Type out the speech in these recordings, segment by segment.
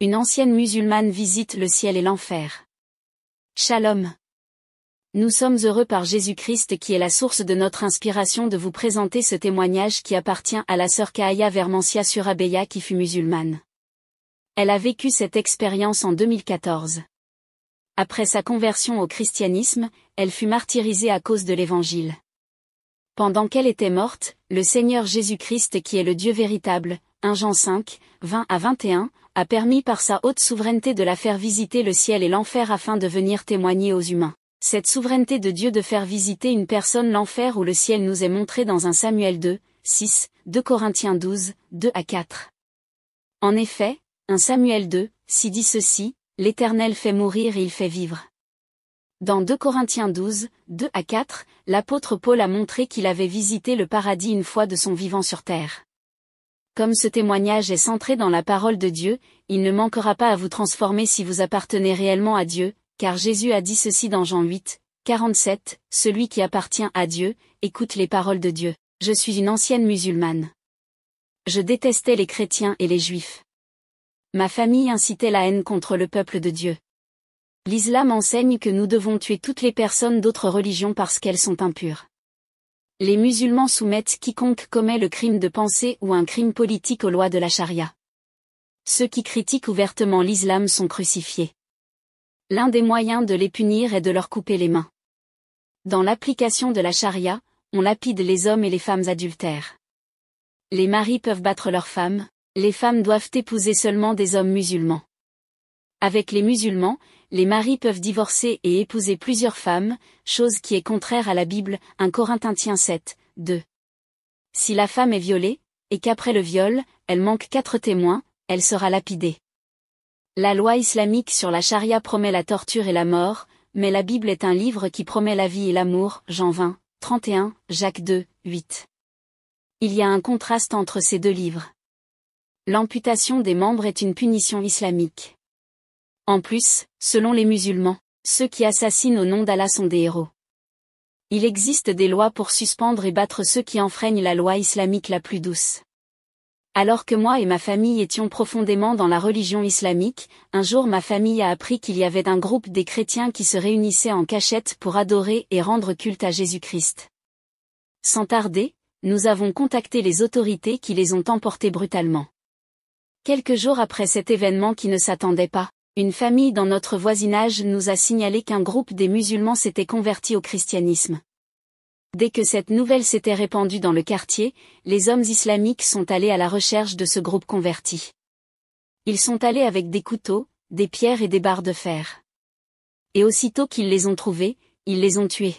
Une ancienne musulmane visite le ciel et l'enfer. Shalom. Nous sommes heureux par Jésus-Christ qui est la source de notre inspiration de vous présenter ce témoignage qui appartient à la sœur Kaya Vermancia Surabeya qui fut musulmane. Elle a vécu cette expérience en 2014. Après sa conversion au christianisme, elle fut martyrisée à cause de l'Évangile. Pendant qu'elle était morte, le Seigneur Jésus-Christ qui est le Dieu véritable, 1 Jean 5, 20 à 21, a permis par sa haute souveraineté de la faire visiter le ciel et l'enfer afin de venir témoigner aux humains. Cette souveraineté de Dieu de faire visiter une personne l'enfer ou le ciel nous est montrée dans un Samuel 2, 6, 2 Corinthiens 12, 2 à 4. En effet, un Samuel 2, 6 dit ceci, l'Éternel fait mourir et il fait vivre. Dans 2 Corinthiens 12, 2 à 4, l'apôtre Paul a montré qu'il avait visité le paradis une fois de son vivant sur terre. Comme ce témoignage est centré dans la parole de Dieu, il ne manquera pas à vous transformer si vous appartenez réellement à Dieu, car Jésus a dit ceci dans Jean 8, 47, Celui qui appartient à Dieu, écoute les paroles de Dieu. Je suis une ancienne musulmane. Je détestais les chrétiens et les juifs. Ma famille incitait la haine contre le peuple de Dieu. L'islam enseigne que nous devons tuer toutes les personnes d'autres religions parce qu'elles sont impures. Les musulmans soumettent quiconque commet le crime de pensée ou un crime politique aux lois de la charia. Ceux qui critiquent ouvertement l'islam sont crucifiés. L'un des moyens de les punir est de leur couper les mains. Dans l'application de la charia, on lapide les hommes et les femmes adultères. Les maris peuvent battre leurs femmes, les femmes doivent épouser seulement des hommes musulmans. Avec les musulmans, les maris peuvent divorcer et épouser plusieurs femmes, chose qui est contraire à la Bible, 1 Corinthiens 7, 2. Si la femme est violée, et qu'après le viol, elle manque quatre témoins, elle sera lapidée. La loi islamique sur la charia promet la torture et la mort, mais la Bible est un livre qui promet la vie et l'amour, Jean 20, 31, Jacques 2, 8. Il y a un contraste entre ces deux livres. L'amputation des membres est une punition islamique. En plus, selon les musulmans, ceux qui assassinent au nom d'Allah sont des héros. Il existe des lois pour suspendre et battre ceux qui enfreignent la loi islamique la plus douce. Alors que moi et ma famille étions profondément dans la religion islamique, un jour ma famille a appris qu'il y avait un groupe des chrétiens qui se réunissaient en cachette pour adorer et rendre culte à Jésus-Christ. Sans tarder, nous avons contacté les autorités qui les ont emportés brutalement. Quelques jours après cet événement qui ne s'attendait pas, une famille dans notre voisinage nous a signalé qu'un groupe des musulmans s'était converti au christianisme. Dès que cette nouvelle s'était répandue dans le quartier, les hommes islamiques sont allés à la recherche de ce groupe converti. Ils sont allés avec des couteaux, des pierres et des barres de fer. Et aussitôt qu'ils les ont trouvés, ils les ont tués.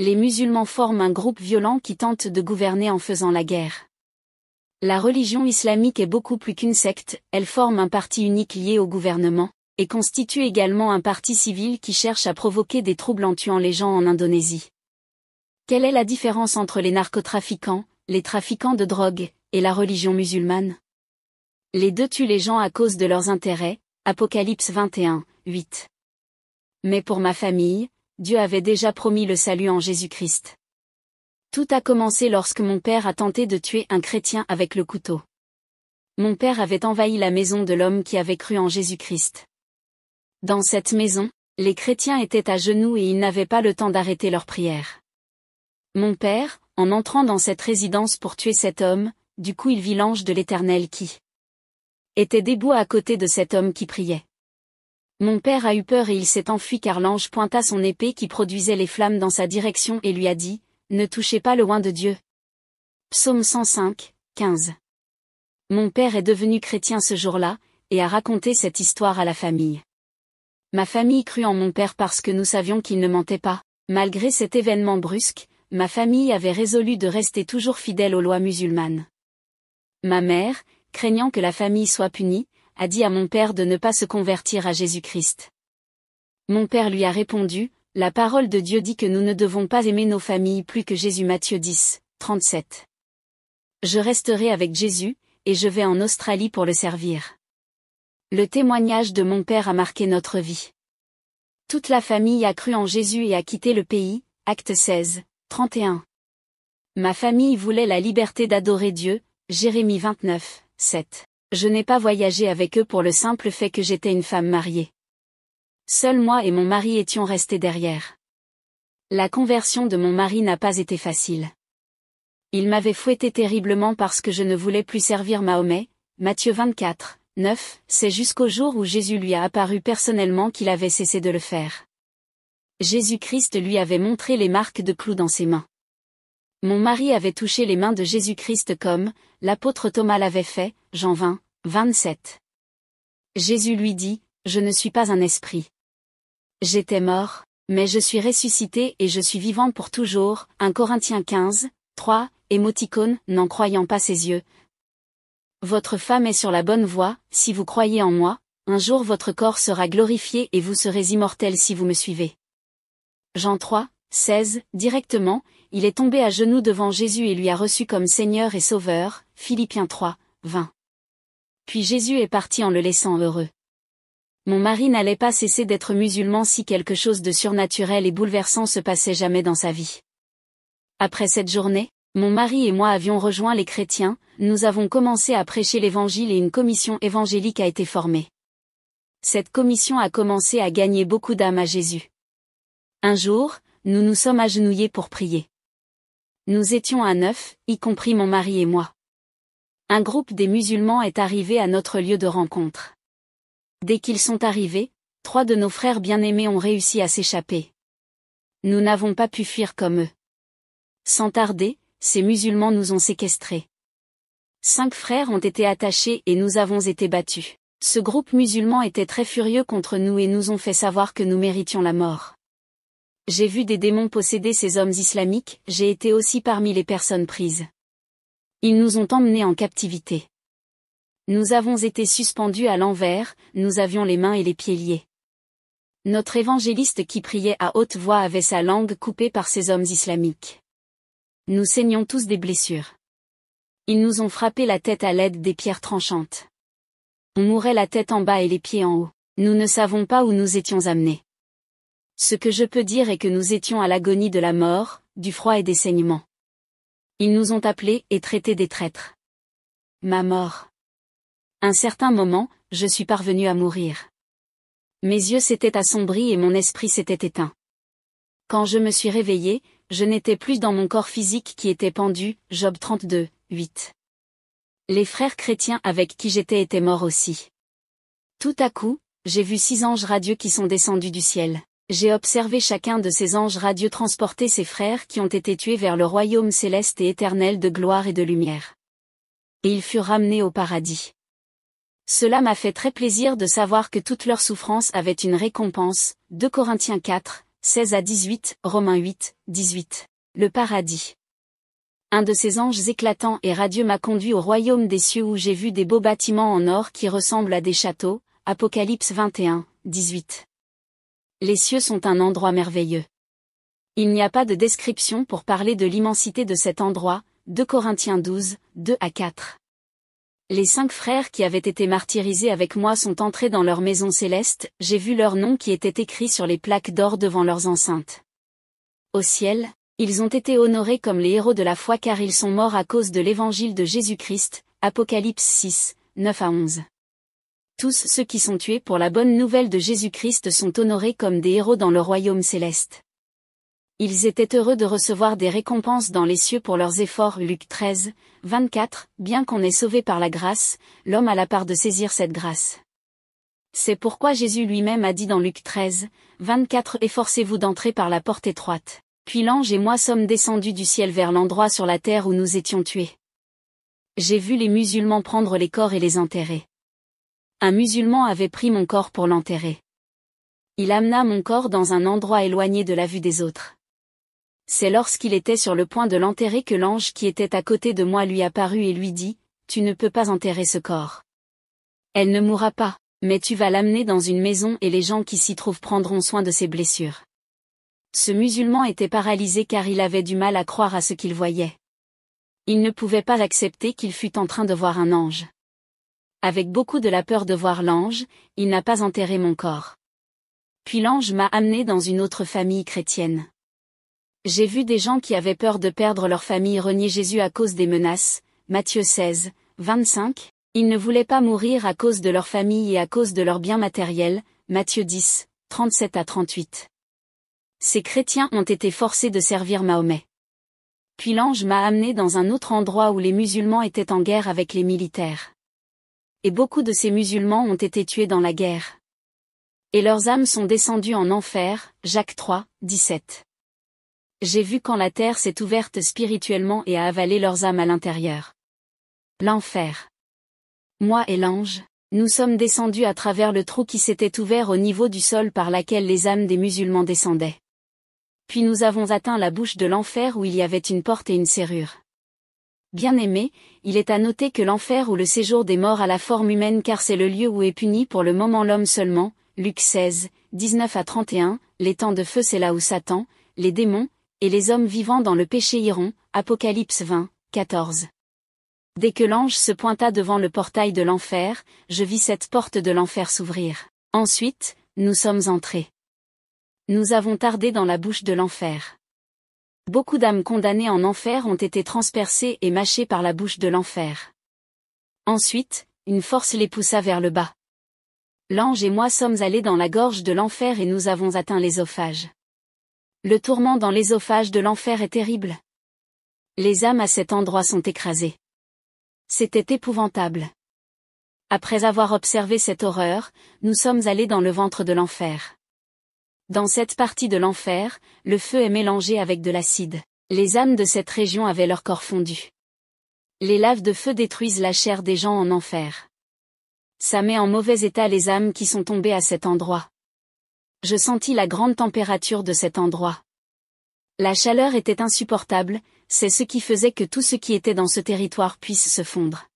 Les musulmans forment un groupe violent qui tente de gouverner en faisant la guerre. La religion islamique est beaucoup plus qu'une secte, elle forme un parti unique lié au gouvernement, et constitue également un parti civil qui cherche à provoquer des troubles en tuant les gens en Indonésie. Quelle est la différence entre les narcotrafiquants, les trafiquants de drogue, et la religion musulmane Les deux tuent les gens à cause de leurs intérêts, Apocalypse 21, 8. Mais pour ma famille, Dieu avait déjà promis le salut en Jésus-Christ. Tout a commencé lorsque mon père a tenté de tuer un chrétien avec le couteau. Mon père avait envahi la maison de l'homme qui avait cru en Jésus-Christ. Dans cette maison, les chrétiens étaient à genoux et ils n'avaient pas le temps d'arrêter leur prière. Mon père, en entrant dans cette résidence pour tuer cet homme, du coup il vit l'ange de l'Éternel qui était debout à côté de cet homme qui priait. Mon père a eu peur et il s'est enfui car l'ange pointa son épée qui produisait les flammes dans sa direction et lui a dit, ne touchez pas le loin de Dieu. Psaume 105, 15. Mon père est devenu chrétien ce jour-là, et a raconté cette histoire à la famille. Ma famille crut en mon père parce que nous savions qu'il ne mentait pas. Malgré cet événement brusque, ma famille avait résolu de rester toujours fidèle aux lois musulmanes. Ma mère, craignant que la famille soit punie, a dit à mon père de ne pas se convertir à Jésus-Christ. Mon père lui a répondu, la parole de Dieu dit que nous ne devons pas aimer nos familles plus que Jésus Matthieu 10, 37. Je resterai avec Jésus, et je vais en Australie pour le servir. Le témoignage de mon père a marqué notre vie. Toute la famille a cru en Jésus et a quitté le pays, acte 16, 31. Ma famille voulait la liberté d'adorer Dieu, Jérémie 29, 7. Je n'ai pas voyagé avec eux pour le simple fait que j'étais une femme mariée. Seul moi et mon mari étions restés derrière. La conversion de mon mari n'a pas été facile. Il m'avait fouetté terriblement parce que je ne voulais plus servir Mahomet, Matthieu 24, 9, c'est jusqu'au jour où Jésus lui a apparu personnellement qu'il avait cessé de le faire. Jésus-Christ lui avait montré les marques de clous dans ses mains. Mon mari avait touché les mains de Jésus-Christ comme, l'apôtre Thomas l'avait fait, Jean 20, 27. Jésus lui dit, Je ne suis pas un esprit. J'étais mort, mais je suis ressuscité et je suis vivant pour toujours. 1 Corinthiens 15, 3, émoticône, n'en croyant pas ses yeux. Votre femme est sur la bonne voie, si vous croyez en moi, un jour votre corps sera glorifié et vous serez immortel si vous me suivez. Jean 3, 16, directement, il est tombé à genoux devant Jésus et lui a reçu comme Seigneur et Sauveur, Philippiens 3, 20. Puis Jésus est parti en le laissant heureux mon mari n'allait pas cesser d'être musulman si quelque chose de surnaturel et bouleversant se passait jamais dans sa vie. Après cette journée, mon mari et moi avions rejoint les chrétiens, nous avons commencé à prêcher l'évangile et une commission évangélique a été formée. Cette commission a commencé à gagner beaucoup d'âmes à Jésus. Un jour, nous nous sommes agenouillés pour prier. Nous étions à neuf, y compris mon mari et moi. Un groupe des musulmans est arrivé à notre lieu de rencontre. Dès qu'ils sont arrivés, trois de nos frères bien-aimés ont réussi à s'échapper. Nous n'avons pas pu fuir comme eux. Sans tarder, ces musulmans nous ont séquestrés. Cinq frères ont été attachés et nous avons été battus. Ce groupe musulman était très furieux contre nous et nous ont fait savoir que nous méritions la mort. J'ai vu des démons posséder ces hommes islamiques, j'ai été aussi parmi les personnes prises. Ils nous ont emmenés en captivité. Nous avons été suspendus à l'envers, nous avions les mains et les pieds liés. Notre évangéliste qui priait à haute voix avait sa langue coupée par ces hommes islamiques. Nous saignons tous des blessures. Ils nous ont frappé la tête à l'aide des pierres tranchantes. On mourait la tête en bas et les pieds en haut. Nous ne savons pas où nous étions amenés. Ce que je peux dire est que nous étions à l'agonie de la mort, du froid et des saignements. Ils nous ont appelés et traités des traîtres. Ma mort un certain moment, je suis parvenu à mourir. Mes yeux s'étaient assombris et mon esprit s'était éteint. Quand je me suis réveillé, je n'étais plus dans mon corps physique qui était pendu, Job 32, 8. Les frères chrétiens avec qui j'étais étaient morts aussi. Tout à coup, j'ai vu six anges radieux qui sont descendus du ciel. J'ai observé chacun de ces anges radieux transporter ses frères qui ont été tués vers le royaume céleste et éternel de gloire et de lumière. Et ils furent ramenés au paradis. Cela m'a fait très plaisir de savoir que toutes leurs souffrances avaient une récompense. 2 Corinthiens 4, 16 à 18, Romains 8, 18. Le paradis. Un de ces anges éclatants et radieux m'a conduit au royaume des cieux où j'ai vu des beaux bâtiments en or qui ressemblent à des châteaux. Apocalypse 21, 18. Les cieux sont un endroit merveilleux. Il n'y a pas de description pour parler de l'immensité de cet endroit. 2 Corinthiens 12, 2 à 4 les cinq frères qui avaient été martyrisés avec moi sont entrés dans leur maison céleste, j'ai vu leurs noms qui étaient écrits sur les plaques d'or devant leurs enceintes. Au ciel, ils ont été honorés comme les héros de la foi car ils sont morts à cause de l'évangile de Jésus-Christ, Apocalypse 6, 9 à 11. Tous ceux qui sont tués pour la bonne nouvelle de Jésus-Christ sont honorés comme des héros dans le royaume céleste. Ils étaient heureux de recevoir des récompenses dans les cieux pour leurs efforts. Luc 13, 24, bien qu'on ait sauvé par la grâce, l'homme a la part de saisir cette grâce. C'est pourquoi Jésus lui-même a dit dans Luc 13, 24 Efforcez-vous d'entrer par la porte étroite. Puis l'ange et moi sommes descendus du ciel vers l'endroit sur la terre où nous étions tués. J'ai vu les musulmans prendre les corps et les enterrer. Un musulman avait pris mon corps pour l'enterrer. Il amena mon corps dans un endroit éloigné de la vue des autres. C'est lorsqu'il était sur le point de l'enterrer que l'ange qui était à côté de moi lui apparut et lui dit, Tu ne peux pas enterrer ce corps. Elle ne mourra pas, mais tu vas l'amener dans une maison et les gens qui s'y trouvent prendront soin de ses blessures. Ce musulman était paralysé car il avait du mal à croire à ce qu'il voyait. Il ne pouvait pas accepter qu'il fût en train de voir un ange. Avec beaucoup de la peur de voir l'ange, il n'a pas enterré mon corps. Puis l'ange m'a amené dans une autre famille chrétienne. J'ai vu des gens qui avaient peur de perdre leur famille renier Jésus à cause des menaces, Matthieu 16, 25, ils ne voulaient pas mourir à cause de leur famille et à cause de leurs biens matériels, Matthieu 10, 37 à 38. Ces chrétiens ont été forcés de servir Mahomet. Puis l'ange m'a amené dans un autre endroit où les musulmans étaient en guerre avec les militaires. Et beaucoup de ces musulmans ont été tués dans la guerre. Et leurs âmes sont descendues en enfer, Jacques 3, 17 j'ai vu quand la terre s'est ouverte spirituellement et a avalé leurs âmes à l'intérieur. L'enfer. Moi et l'ange, nous sommes descendus à travers le trou qui s'était ouvert au niveau du sol par laquelle les âmes des musulmans descendaient. Puis nous avons atteint la bouche de l'enfer où il y avait une porte et une serrure. Bien aimé, il est à noter que l'enfer ou le séjour des morts a la forme humaine car c'est le lieu où est puni pour le moment l'homme seulement, Luc 16, 19 à 31, les temps de feu c'est là où Satan, les démons, et les hommes vivant dans le péché iront, Apocalypse 20, 14. Dès que l'ange se pointa devant le portail de l'enfer, je vis cette porte de l'enfer s'ouvrir. Ensuite, nous sommes entrés. Nous avons tardé dans la bouche de l'enfer. Beaucoup d'âmes condamnées en enfer ont été transpercées et mâchées par la bouche de l'enfer. Ensuite, une force les poussa vers le bas. L'ange et moi sommes allés dans la gorge de l'enfer et nous avons atteint l'ésophage. Le tourment dans l'ésophage de l'enfer est terrible. Les âmes à cet endroit sont écrasées. C'était épouvantable. Après avoir observé cette horreur, nous sommes allés dans le ventre de l'enfer. Dans cette partie de l'enfer, le feu est mélangé avec de l'acide. Les âmes de cette région avaient leur corps fondu. Les laves de feu détruisent la chair des gens en enfer. Ça met en mauvais état les âmes qui sont tombées à cet endroit. Je sentis la grande température de cet endroit. La chaleur était insupportable, c'est ce qui faisait que tout ce qui était dans ce territoire puisse se fondre.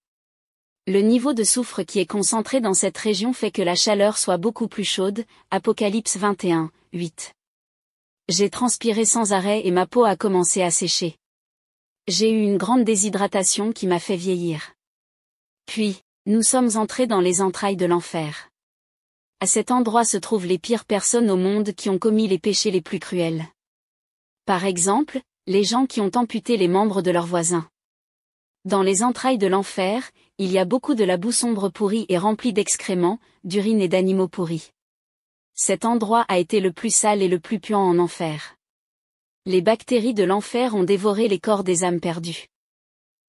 Le niveau de soufre qui est concentré dans cette région fait que la chaleur soit beaucoup plus chaude, Apocalypse 21, 8. J'ai transpiré sans arrêt et ma peau a commencé à sécher. J'ai eu une grande déshydratation qui m'a fait vieillir. Puis, nous sommes entrés dans les entrailles de l'enfer à cet endroit se trouvent les pires personnes au monde qui ont commis les péchés les plus cruels. Par exemple, les gens qui ont amputé les membres de leurs voisins. Dans les entrailles de l'enfer, il y a beaucoup de la boue sombre pourrie et remplie d'excréments, d'urines et d'animaux pourris. Cet endroit a été le plus sale et le plus puant en enfer. Les bactéries de l'enfer ont dévoré les corps des âmes perdues.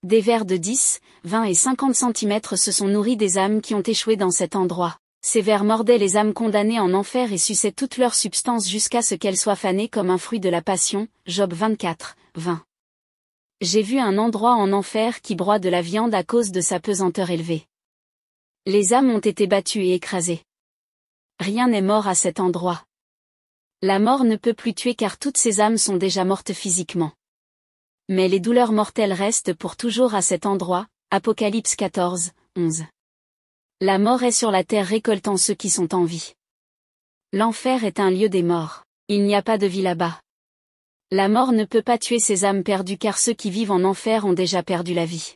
Des vers de 10, 20 et 50 cm se sont nourris des âmes qui ont échoué dans cet endroit. Ces vers mordaient les âmes condamnées en enfer et suçaient toute leur substance jusqu'à ce qu'elles soient fanées comme un fruit de la passion. Job 24, 20. J'ai vu un endroit en enfer qui broie de la viande à cause de sa pesanteur élevée. Les âmes ont été battues et écrasées. Rien n'est mort à cet endroit. La mort ne peut plus tuer car toutes ces âmes sont déjà mortes physiquement. Mais les douleurs mortelles restent pour toujours à cet endroit. Apocalypse 14, 11. La mort est sur la terre récoltant ceux qui sont en vie. L'enfer est un lieu des morts. Il n'y a pas de vie là-bas. La mort ne peut pas tuer ces âmes perdues car ceux qui vivent en enfer ont déjà perdu la vie.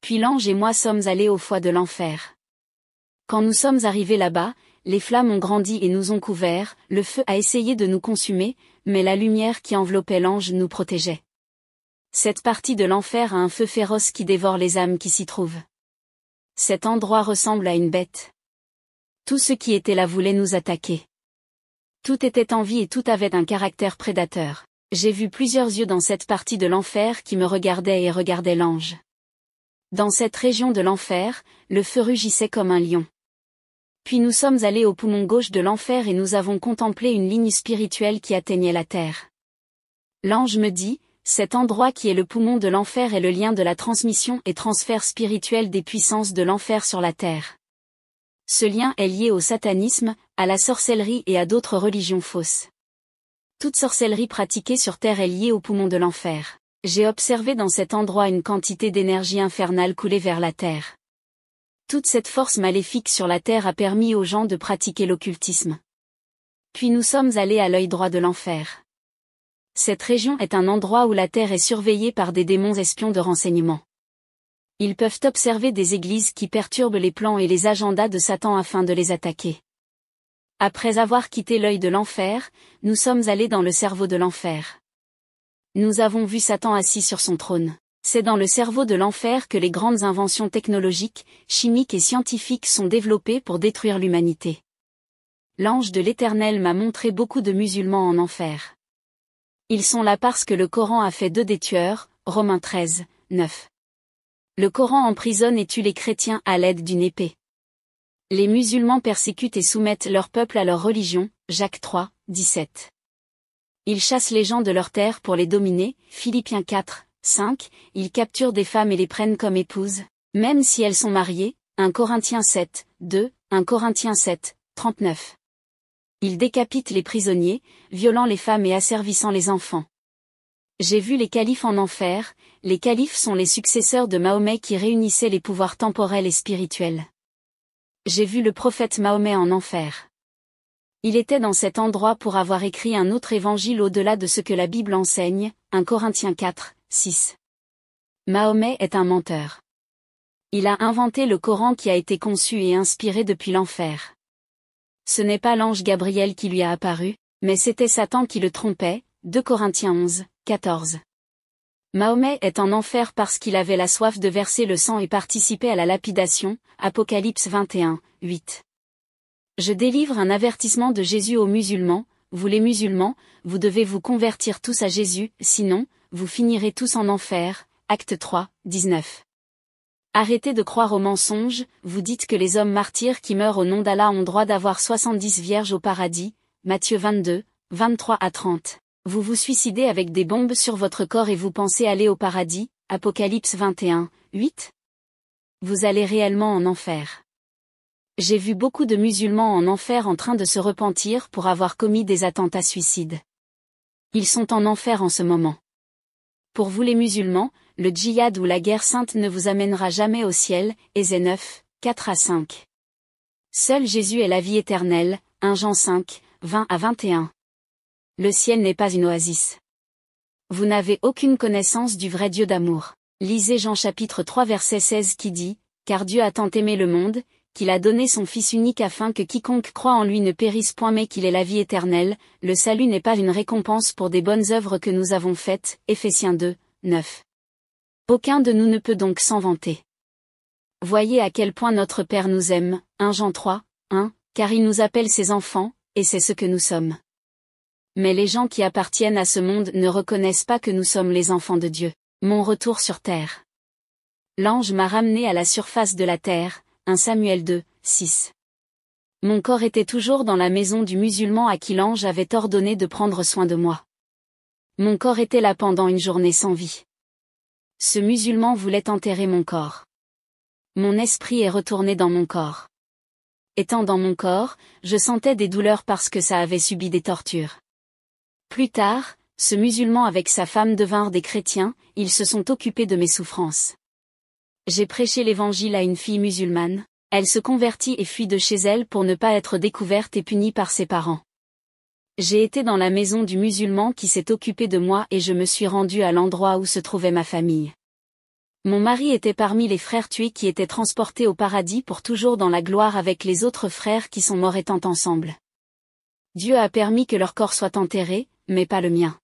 Puis l'ange et moi sommes allés au foie de l'enfer. Quand nous sommes arrivés là-bas, les flammes ont grandi et nous ont couverts, le feu a essayé de nous consumer, mais la lumière qui enveloppait l'ange nous protégeait. Cette partie de l'enfer a un feu féroce qui dévore les âmes qui s'y trouvent. Cet endroit ressemble à une bête. Tout ce qui était là voulait nous attaquer. Tout était en vie et tout avait un caractère prédateur. J'ai vu plusieurs yeux dans cette partie de l'enfer qui me regardaient et regardaient l'ange. Dans cette région de l'enfer, le feu rugissait comme un lion. Puis nous sommes allés au poumon gauche de l'enfer et nous avons contemplé une ligne spirituelle qui atteignait la terre. L'ange me dit, cet endroit qui est le poumon de l'enfer est le lien de la transmission et transfert spirituel des puissances de l'enfer sur la terre. Ce lien est lié au satanisme, à la sorcellerie et à d'autres religions fausses. Toute sorcellerie pratiquée sur terre est liée au poumon de l'enfer. J'ai observé dans cet endroit une quantité d'énergie infernale coulée vers la terre. Toute cette force maléfique sur la terre a permis aux gens de pratiquer l'occultisme. Puis nous sommes allés à l'œil droit de l'enfer. Cette région est un endroit où la Terre est surveillée par des démons espions de renseignement. Ils peuvent observer des églises qui perturbent les plans et les agendas de Satan afin de les attaquer. Après avoir quitté l'œil de l'enfer, nous sommes allés dans le cerveau de l'enfer. Nous avons vu Satan assis sur son trône. C'est dans le cerveau de l'enfer que les grandes inventions technologiques, chimiques et scientifiques sont développées pour détruire l'humanité. L'ange de l'Éternel m'a montré beaucoup de musulmans en enfer. Ils sont là parce que le Coran a fait d'eux des tueurs, Romains 13, 9. Le Coran emprisonne et tue les chrétiens à l'aide d'une épée. Les musulmans persécutent et soumettent leur peuple à leur religion, Jacques 3, 17. Ils chassent les gens de leur terre pour les dominer, Philippiens 4, 5, ils capturent des femmes et les prennent comme épouses, même si elles sont mariées, 1 Corinthiens 7, 2, 1 Corinthiens 7, 39. Il décapite les prisonniers, violant les femmes et asservissant les enfants. J'ai vu les califes en enfer, les califes sont les successeurs de Mahomet qui réunissaient les pouvoirs temporels et spirituels. J'ai vu le prophète Mahomet en enfer. Il était dans cet endroit pour avoir écrit un autre évangile au-delà de ce que la Bible enseigne, 1 Corinthiens 4, 6. Mahomet est un menteur. Il a inventé le Coran qui a été conçu et inspiré depuis l'enfer ce n'est pas l'ange Gabriel qui lui a apparu, mais c'était Satan qui le trompait, 2 Corinthiens 11, 14. Mahomet est en enfer parce qu'il avait la soif de verser le sang et participer à la lapidation, Apocalypse 21, 8. Je délivre un avertissement de Jésus aux musulmans, vous les musulmans, vous devez vous convertir tous à Jésus, sinon, vous finirez tous en enfer, acte 3, 19. Arrêtez de croire aux mensonges, vous dites que les hommes martyrs qui meurent au nom d'Allah ont droit d'avoir 70 vierges au paradis, Matthieu 22, 23 à 30. Vous vous suicidez avec des bombes sur votre corps et vous pensez aller au paradis, Apocalypse 21, 8. Vous allez réellement en enfer. J'ai vu beaucoup de musulmans en enfer en train de se repentir pour avoir commis des attentats suicides. Ils sont en enfer en ce moment. Pour vous les musulmans, le djihad ou la guerre sainte ne vous amènera jamais au ciel, Ézé 9, 4 à 5. Seul Jésus est la vie éternelle, 1 Jean 5, 20 à 21. Le ciel n'est pas une oasis. Vous n'avez aucune connaissance du vrai Dieu d'amour. Lisez Jean chapitre 3 verset 16 qui dit, Car Dieu a tant aimé le monde, qu'il a donné son Fils unique afin que quiconque croit en lui ne périsse point mais qu'il ait la vie éternelle, le salut n'est pas une récompense pour des bonnes œuvres que nous avons faites, Ephésiens 2, 9. Aucun de nous ne peut donc s'en vanter. Voyez à quel point notre Père nous aime, 1 Jean 3, 1, car il nous appelle ses enfants, et c'est ce que nous sommes. Mais les gens qui appartiennent à ce monde ne reconnaissent pas que nous sommes les enfants de Dieu. Mon retour sur terre. L'ange m'a ramené à la surface de la terre, 1 Samuel 2, 6. Mon corps était toujours dans la maison du musulman à qui l'ange avait ordonné de prendre soin de moi. Mon corps était là pendant une journée sans vie. Ce musulman voulait enterrer mon corps. Mon esprit est retourné dans mon corps. Étant dans mon corps, je sentais des douleurs parce que ça avait subi des tortures. Plus tard, ce musulman avec sa femme devinrent des chrétiens, ils se sont occupés de mes souffrances. J'ai prêché l'évangile à une fille musulmane, elle se convertit et fuit de chez elle pour ne pas être découverte et punie par ses parents. J'ai été dans la maison du musulman qui s'est occupé de moi et je me suis rendu à l'endroit où se trouvait ma famille. Mon mari était parmi les frères tués qui étaient transportés au paradis pour toujours dans la gloire avec les autres frères qui sont morts étant ensemble. Dieu a permis que leur corps soit enterré, mais pas le mien.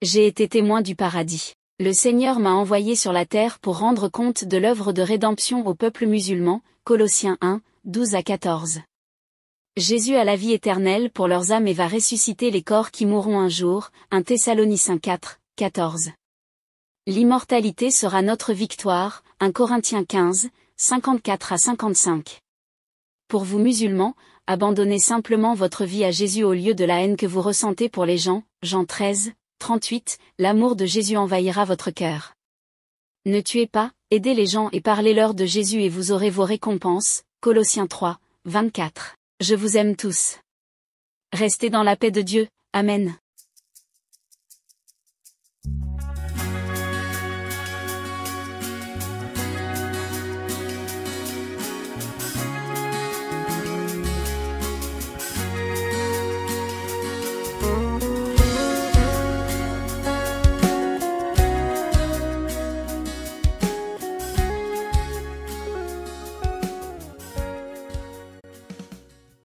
J'ai été témoin du paradis. Le Seigneur m'a envoyé sur la terre pour rendre compte de l'œuvre de rédemption au peuple musulman, Colossiens 1, 12 à 14. Jésus a la vie éternelle pour leurs âmes et va ressusciter les corps qui mourront un jour, 1 Thessaloniciens 4, 14. L'immortalité sera notre victoire, 1 Corinthiens 15, 54 à 55. Pour vous musulmans, abandonnez simplement votre vie à Jésus au lieu de la haine que vous ressentez pour les gens, Jean 13, 38, l'amour de Jésus envahira votre cœur. Ne tuez pas, aidez les gens et parlez-leur de Jésus et vous aurez vos récompenses, Colossiens 3, 24. Je vous aime tous. Restez dans la paix de Dieu. Amen.